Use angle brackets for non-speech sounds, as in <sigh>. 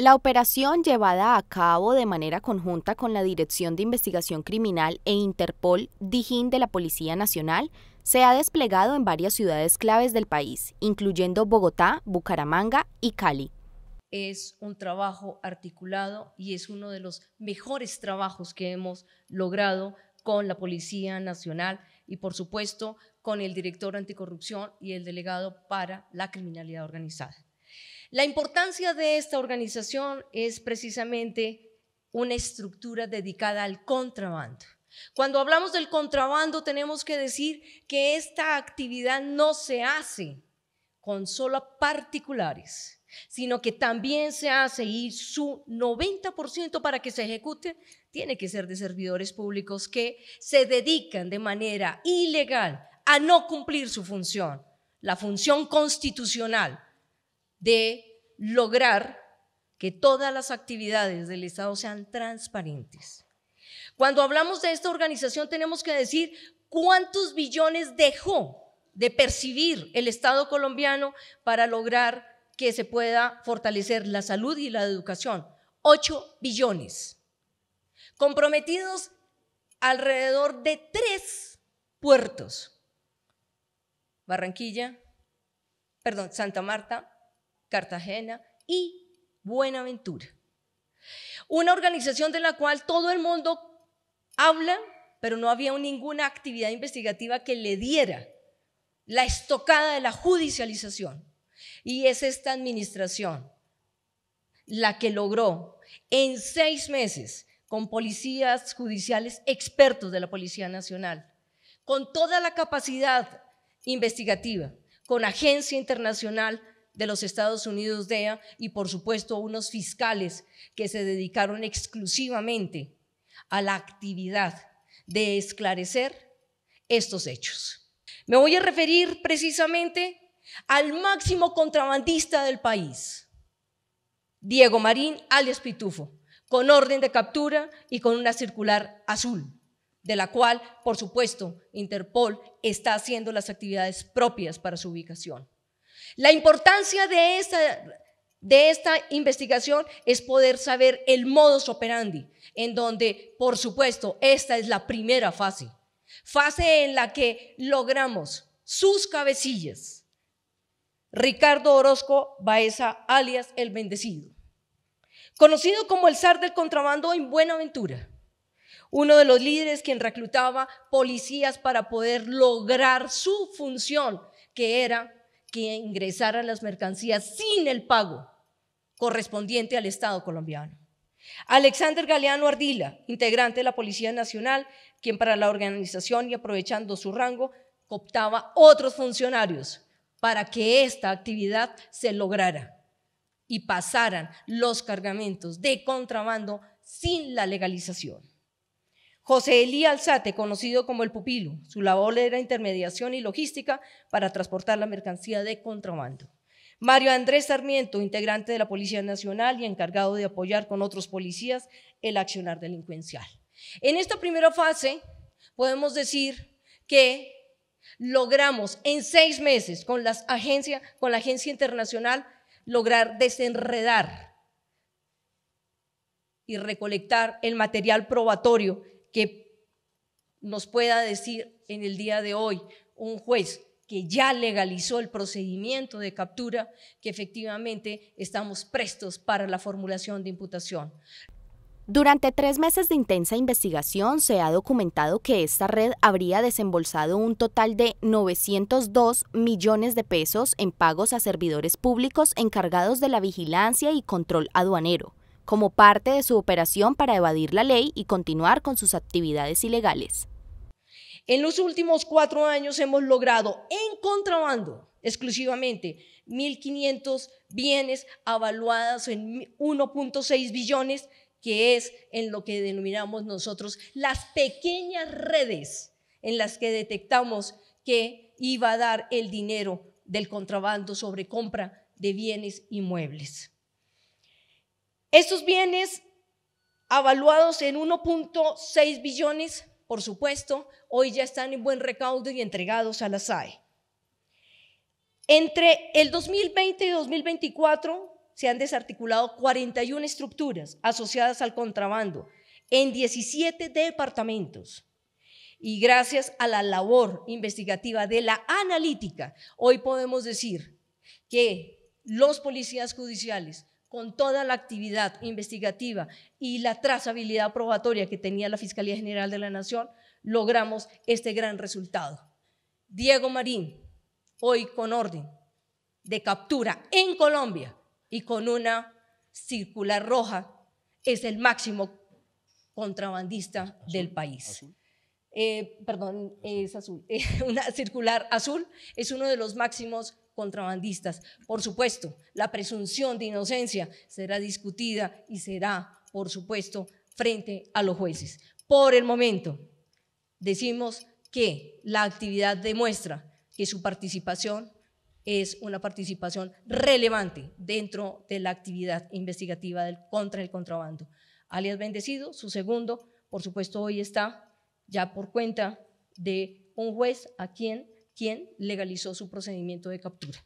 La operación llevada a cabo de manera conjunta con la Dirección de Investigación Criminal e Interpol Dijín de la Policía Nacional se ha desplegado en varias ciudades claves del país, incluyendo Bogotá, Bucaramanga y Cali. Es un trabajo articulado y es uno de los mejores trabajos que hemos logrado con la Policía Nacional y por supuesto con el director anticorrupción y el delegado para la criminalidad organizada. La importancia de esta organización es precisamente una estructura dedicada al contrabando. Cuando hablamos del contrabando tenemos que decir que esta actividad no se hace con solo particulares, sino que también se hace y su 90% para que se ejecute tiene que ser de servidores públicos que se dedican de manera ilegal a no cumplir su función, la función constitucional de lograr que todas las actividades del Estado sean transparentes. Cuando hablamos de esta organización tenemos que decir cuántos billones dejó de percibir el Estado colombiano para lograr que se pueda fortalecer la salud y la educación. Ocho billones. Comprometidos alrededor de tres puertos. Barranquilla, perdón, Santa Marta, Cartagena y Buenaventura. Una organización de la cual todo el mundo habla, pero no había ninguna actividad investigativa que le diera la estocada de la judicialización. Y es esta administración la que logró en seis meses con policías judiciales expertos de la Policía Nacional, con toda la capacidad investigativa, con agencia internacional de los Estados Unidos DEA y por supuesto unos fiscales que se dedicaron exclusivamente a la actividad de esclarecer estos hechos. Me voy a referir precisamente al máximo contrabandista del país, Diego Marín, alias Pitufo, con orden de captura y con una circular azul, de la cual, por supuesto, Interpol está haciendo las actividades propias para su ubicación. La importancia de esta, de esta investigación es poder saber el modus operandi, en donde, por supuesto, esta es la primera fase, fase en la que logramos sus cabecillas. Ricardo Orozco Baeza, alias El Bendecido, conocido como el zar del contrabando en Buenaventura, uno de los líderes quien reclutaba policías para poder lograr su función, que era que ingresaran las mercancías sin el pago correspondiente al Estado colombiano. Alexander Galeano Ardila, integrante de la Policía Nacional, quien para la organización y aprovechando su rango cooptaba otros funcionarios para que esta actividad se lograra y pasaran los cargamentos de contrabando sin la legalización. José Elí Alzate, conocido como el pupilo, su labor era intermediación y logística para transportar la mercancía de contrabando. Mario Andrés Sarmiento, integrante de la Policía Nacional y encargado de apoyar con otros policías el accionar delincuencial. En esta primera fase, podemos decir que logramos en seis meses con, con la Agencia Internacional lograr desenredar y recolectar el material probatorio que nos pueda decir en el día de hoy un juez que ya legalizó el procedimiento de captura, que efectivamente estamos prestos para la formulación de imputación. Durante tres meses de intensa investigación se ha documentado que esta red habría desembolsado un total de 902 millones de pesos en pagos a servidores públicos encargados de la vigilancia y control aduanero como parte de su operación para evadir la ley y continuar con sus actividades ilegales. En los últimos cuatro años hemos logrado en contrabando exclusivamente 1.500 bienes avaluados en 1.6 billones, que es en lo que denominamos nosotros las pequeñas redes en las que detectamos que iba a dar el dinero del contrabando sobre compra de bienes inmuebles. Estos bienes avaluados en 1.6 billones, por supuesto, hoy ya están en buen recaudo y entregados a la SAE. Entre el 2020 y 2024 se han desarticulado 41 estructuras asociadas al contrabando en 17 departamentos. Y gracias a la labor investigativa de la analítica, hoy podemos decir que los policías judiciales con toda la actividad investigativa y la trazabilidad probatoria que tenía la Fiscalía General de la Nación, logramos este gran resultado. Diego Marín, hoy con orden de captura en Colombia y con una circular roja, es el máximo contrabandista del país. Eh, perdón, es azul. <laughs> una circular azul es uno de los máximos contrabandistas. Por supuesto, la presunción de inocencia será discutida y será, por supuesto, frente a los jueces. Por el momento, decimos que la actividad demuestra que su participación es una participación relevante dentro de la actividad investigativa del, contra el contrabando. Alias Bendecido, su segundo, por supuesto, hoy está ya por cuenta de un juez a quien quien legalizó su procedimiento de captura.